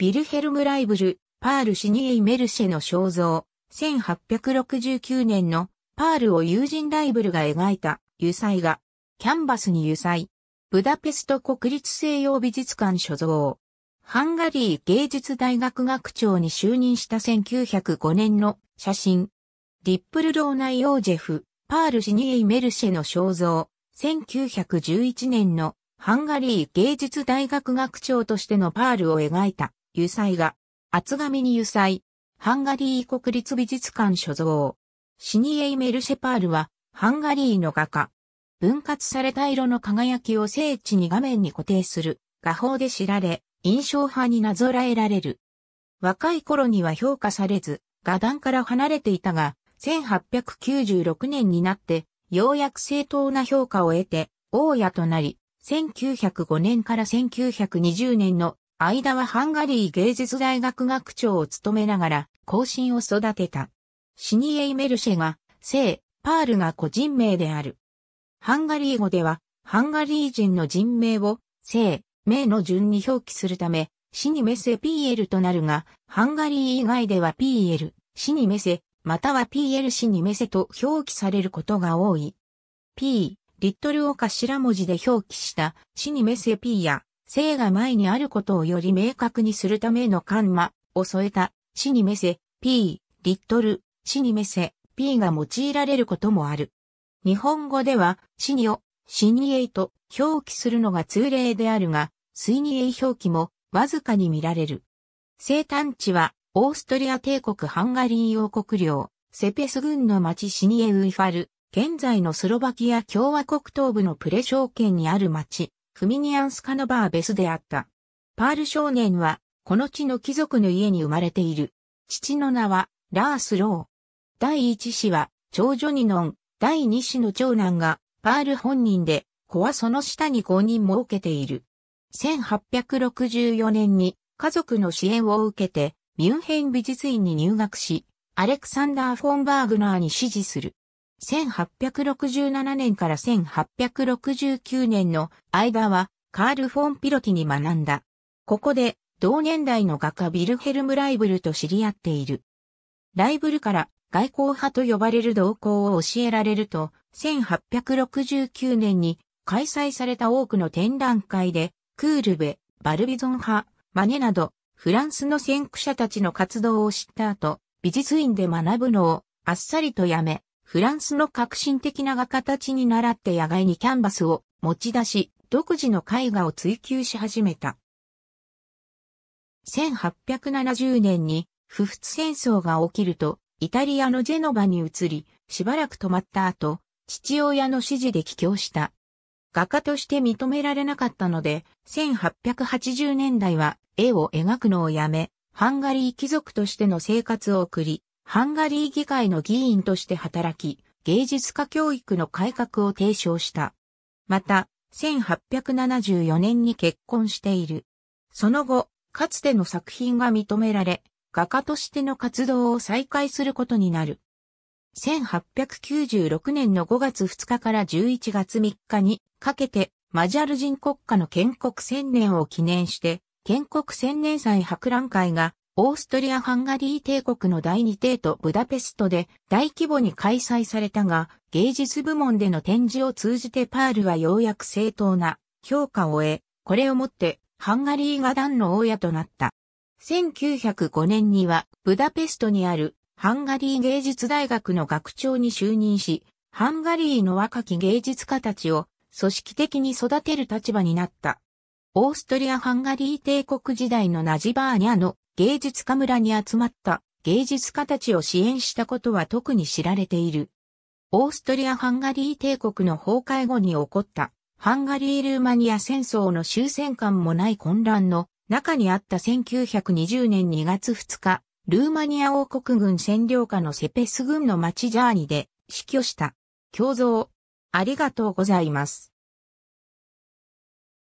ビルヘルム・ライブル、パール・シニエイ・メルシェの肖像、1869年のパールを友人ライブルが描いた油彩画、キャンバスに油彩、ブダペスト国立西洋美術館所蔵。ハンガリー芸術大学学長に就任した1905年の写真。リップルローナイオージェフ、パール・シニエイ・メルシェの肖像。1911年のハンガリー芸術大学学長としてのパールを描いた油彩画、厚紙に油彩、ハンガリー国立美術館所蔵。シニエイ・メルシェパールは、ハンガリーの画家。分割された色の輝きを精緻に画面に固定する画法で知られ、印象派になぞらえられる。若い頃には評価されず、画壇から離れていたが、1896年になって、ようやく正当な評価を得て、大家となり、1905年から1920年の間はハンガリー芸術大学学長を務めながら、後進を育てた。シニエイ・メルシェが、聖、パールが個人名である。ハンガリー語では、ハンガリー人の人名を、聖、名の順に表記するため、シニメセ PL となるが、ハンガリー以外では PL、シニメセ、または PL シニメセと表記されることが多い。P、リットルを頭文字で表記したシニメセ P や生が前にあることをより明確にするためのカンマを添えた、死にめせ、p、リットル、死にめせ、p が用いられることもある。日本語では、死にを、死にえいと表記するのが通例であるが、水にえい表記もわずかに見られる。生誕地は、オーストリア帝国ハンガリー王国領、セペス郡の町シニエウイファル、現在のスロバキア共和国東部のプレショ県にある町、フミニアンスカノバーベスであった。パール少年は、この地の貴族の家に生まれている。父の名は、ラースロー。第一子は、長女ニノン、第二子の長男が、パール本人で、子はその下に5人設けている。1864年に家族の支援を受けてミュンヘン美術院に入学し、アレクサンダー・フォンバーグナーに支持する。1867年から1869年の間はカール・フォン・ピロティに学んだ。ここで同年代の画家ビルヘルム・ライブルと知り合っている。ライブルから外交派と呼ばれる動向を教えられると、1869年に開催された多くの展覧会で、クールベ、バルビゾン派、マネなど、フランスの先駆者たちの活動を知った後、美術院で学ぶのをあっさりとやめ、フランスの革新的な画家たちに習って野外にキャンバスを持ち出し、独自の絵画を追求し始めた。1870年に不仏戦争が起きると、イタリアのジェノバに移り、しばらく泊まった後、父親の指示で帰郷した。画家として認められなかったので、1880年代は絵を描くのをやめ、ハンガリー貴族としての生活を送り、ハンガリー議会の議員として働き、芸術家教育の改革を提唱した。また、1874年に結婚している。その後、かつての作品が認められ、画家としての活動を再開することになる。1896年の5月2日から11月3日にかけて、マジャル人国家の建国千年を記念して、建国千年祭博覧会がオーストリア・ハンガリー帝国の第二帝都ブダペストで大規模に開催されたが、芸術部門での展示を通じてパールはようやく正当な評価を得、これをもってハンガリー画壇の大家となった。1905年にはブダペストにあるハンガリー芸術大学の学長に就任し、ハンガリーの若き芸術家たちを組織的に育てる立場になった。オーストリア・ハンガリー帝国時代のナジバーニャの芸術家村に集まった芸術家たちを支援したことは特に知られている。オーストリア・ハンガリー帝国の崩壊後に起こったハンガリー・ルーマニア戦争の終戦感もない混乱の中にあった1920年2月2日、ルーマニア王国軍占領下のセペス軍の町ジャーニで死去した。共造、ありがとうございます。